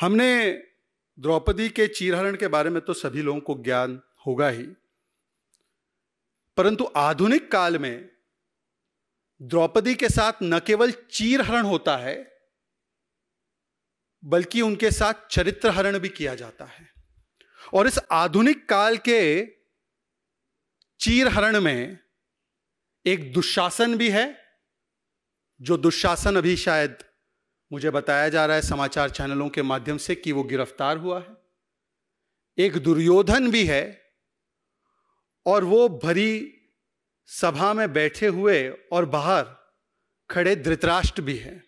हमने द्रौपदी के चीरहरण के बारे में तो सभी लोगों को ज्ञान होगा ही परंतु आधुनिक काल में द्रौपदी के साथ न केवल चीरहरण होता है बल्कि उनके साथ चरित्र हरण भी किया जाता है और इस आधुनिक काल के चीरहरण में एक दुशासन भी है जो दुशासन अभी शायद मुझे बताया जा रहा है समाचार चैनलों के माध्यम से कि वो गिरफ्तार हुआ है एक दुर्योधन भी है और वो भरी सभा में बैठे हुए और बाहर खड़े धृतराष्ट्र भी हैं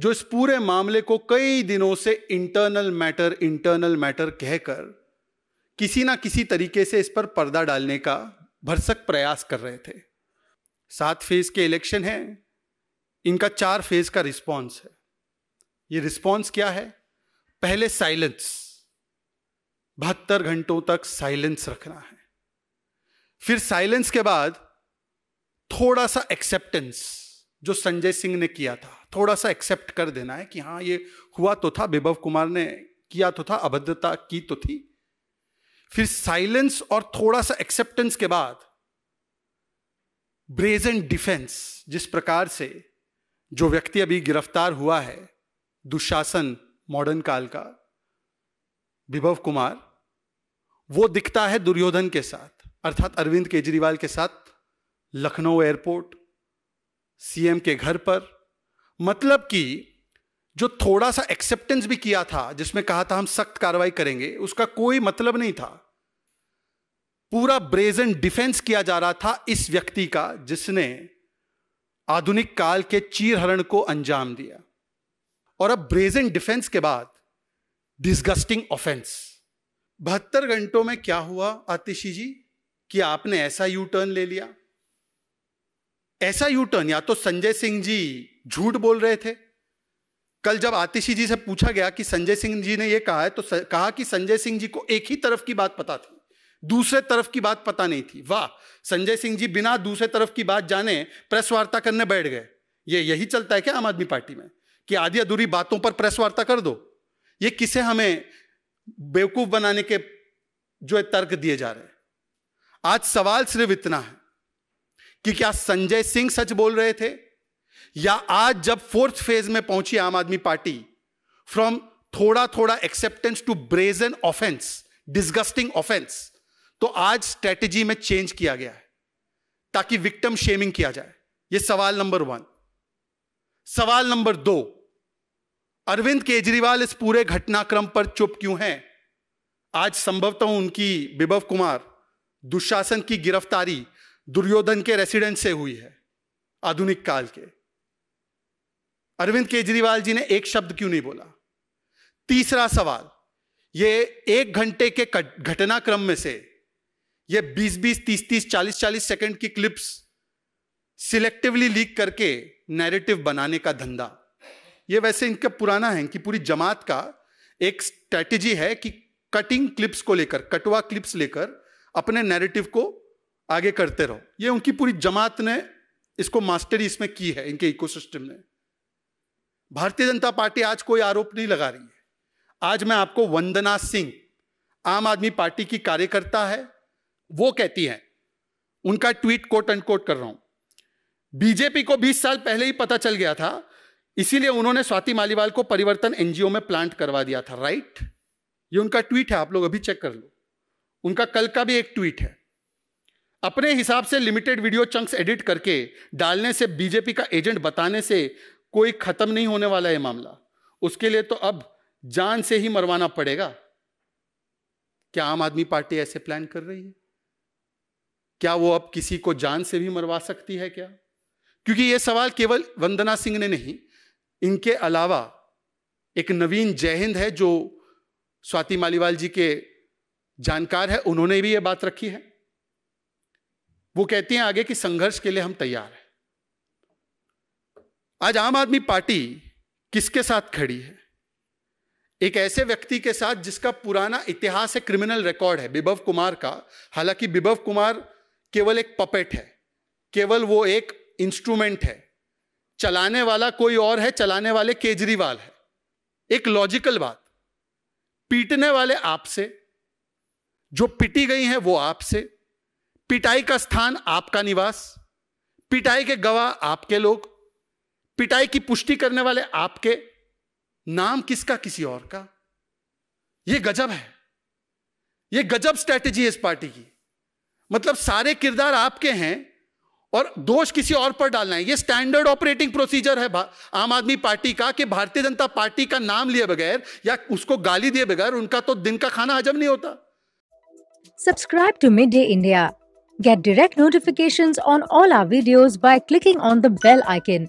जो इस पूरे मामले को कई दिनों से इंटरनल मैटर इंटरनल मैटर कहकर किसी ना किसी तरीके से इस पर पर्दा डालने का भरसक प्रयास कर रहे थे सात फेज के इलेक्शन हैं इनका चार फेज का रिस्पॉन्स है ये रिस्पॉन्स क्या है पहले साइलेंस बहत्तर घंटों तक साइलेंस रखना है फिर साइलेंस के बाद थोड़ा सा एक्सेप्टेंस जो संजय सिंह ने किया था थोड़ा सा एक्सेप्ट कर देना है कि हाँ ये हुआ तो था विभव कुमार ने किया तो था अभद्रता की तो थी फिर साइलेंस और थोड़ा सा एक्सेप्टेंस के बाद ब्रेजेंट डिफेंस जिस प्रकार से जो व्यक्ति अभी गिरफ्तार हुआ है दुशासन मॉडर्न काल का विभव कुमार वो दिखता है दुर्योधन के साथ अर्थात अरविंद केजरीवाल के साथ लखनऊ एयरपोर्ट सीएम के घर पर मतलब कि जो थोड़ा सा एक्सेप्टेंस भी किया था जिसमें कहा था हम सख्त कार्रवाई करेंगे उसका कोई मतलब नहीं था पूरा ब्रेजन डिफेंस किया जा रहा था इस व्यक्ति का जिसने आधुनिक काल के चीरहरण को अंजाम दिया और अब ब्रेजन डिफेंस के बाद डिस्गस्टिंग ऑफेंस बहत्तर घंटों में क्या हुआ आतिशी जी कि आपने ऐसा यू टर्न ले लिया ऐसा यू टर्न या तो संजय सिंह जी झूठ बोल रहे थे कल जब आतिशी जी से पूछा गया कि संजय सिंह जी ने यह कहा है तो कहा कि संजय सिंह जी को एक ही तरफ की बात पता थी दूसरे तरफ की बात पता नहीं थी वाह संजय सिंह जी बिना दूसरे तरफ की बात जाने प्रेस वार्ता करने बैठ गए ये यही चलता है क्या आम आदमी पार्टी में कि आधी अधूरी बातों पर प्रेस वार्ता कर दो ये किसे हमें बेवकूफ बनाने के जो है तर्क दिए जा रहे हैं आज सवाल सिर्फ इतना है कि क्या संजय सिंह सच बोल रहे थे या आज जब फोर्थ फेज में पहुंची आम आदमी पार्टी फ्रॉम थोड़ा थोड़ा acceptance to brazen offence disgusting offence तो आज स्ट्रेटेजी में चेंज किया गया है ताकि विक्टम शेमिंग किया जाए यह सवाल नंबर वन सवाल नंबर दो अरविंद केजरीवाल इस पूरे घटनाक्रम पर चुप क्यों हैं आज संभवतः उनकी विभव कुमार दुशासन की गिरफ्तारी दुर्योधन के रेसिडेंट से हुई है आधुनिक काल के अरविंद केजरीवाल जी ने एक शब्द क्यों नहीं बोला तीसरा सवाल ये एक घंटे के घटनाक्रम में से ये 20-20, 30-30, 40-40 सेकंड की क्लिप्स सिलेक्टिवली लीक करके नैरेटिव बनाने का धंधा ये वैसे इनका पुराना है इनकी पूरी जमात का एक स्ट्रैटेजी है कि कटिंग क्लिप्स को लेकर कटवा क्लिप्स लेकर अपने नैरेटिव को आगे करते रहो ये उनकी पूरी जमात ने इसको मास्टरी इसमें की है इनके इकोसिस्टम ने भारतीय जनता पार्टी आज कोई आरोप नहीं लगा रही है आज मैं आपको वंदना सिंह आम आदमी पार्टी की कार्यकर्ता है वो कहती हैं उनका ट्वीट कोट एंड कोट कर रहा हूं बीजेपी को 20 साल पहले ही पता चल गया था इसीलिए उन्होंने स्वाति मालीवाल को परिवर्तन एनजीओ में प्लांट करवा दिया था राइट ये उनका ट्वीट है आप लोग अभी चेक कर लो उनका कल का भी एक ट्वीट है अपने हिसाब से लिमिटेड वीडियो चंक्स एडिट करके डालने से बीजेपी का एजेंट बताने से कोई खत्म नहीं होने वाला है मामला उसके लिए तो अब जान से ही मरवाना पड़ेगा क्या आम आदमी पार्टी ऐसे प्लान कर रही है क्या वो अब किसी को जान से भी मरवा सकती है क्या क्योंकि ये सवाल केवल वंदना सिंह ने नहीं इनके अलावा एक नवीन जयहिंद है जो स्वाति मालीवाल जी के जानकार है उन्होंने भी ये बात रखी है वो कहती हैं आगे कि संघर्ष के लिए हम तैयार हैं आज आम आदमी पार्टी किसके साथ खड़ी है एक ऐसे व्यक्ति के साथ जिसका पुराना इतिहास है क्रिमिनल रिकॉर्ड है बिभव कुमार का हालांकि बिभव कुमार केवल एक पपेट है केवल वो एक इंस्ट्रूमेंट है चलाने वाला कोई और है चलाने वाले केजरीवाल है एक लॉजिकल बात पीटने वाले आपसे जो पिटी गई हैं वो आपसे पिटाई का स्थान आपका निवास पिटाई के गवाह आपके लोग पिटाई की पुष्टि करने वाले आपके नाम किसका किसी और का यह गजब है ये गजब स्ट्रैटेजी है इस पार्टी की मतलब सारे किरदार आपके हैं और दोष किसी और पर डालना है ये स्टैंडर्ड ऑपरेटिंग प्रोसीजर है आम आदमी पार्टी का कि भारतीय जनता पार्टी का नाम लिए बगैर या उसको गाली दिए बगैर उनका तो दिन का खाना हजम नहीं होता subscribe to mid day India get direct notifications on all our videos by clicking on the bell icon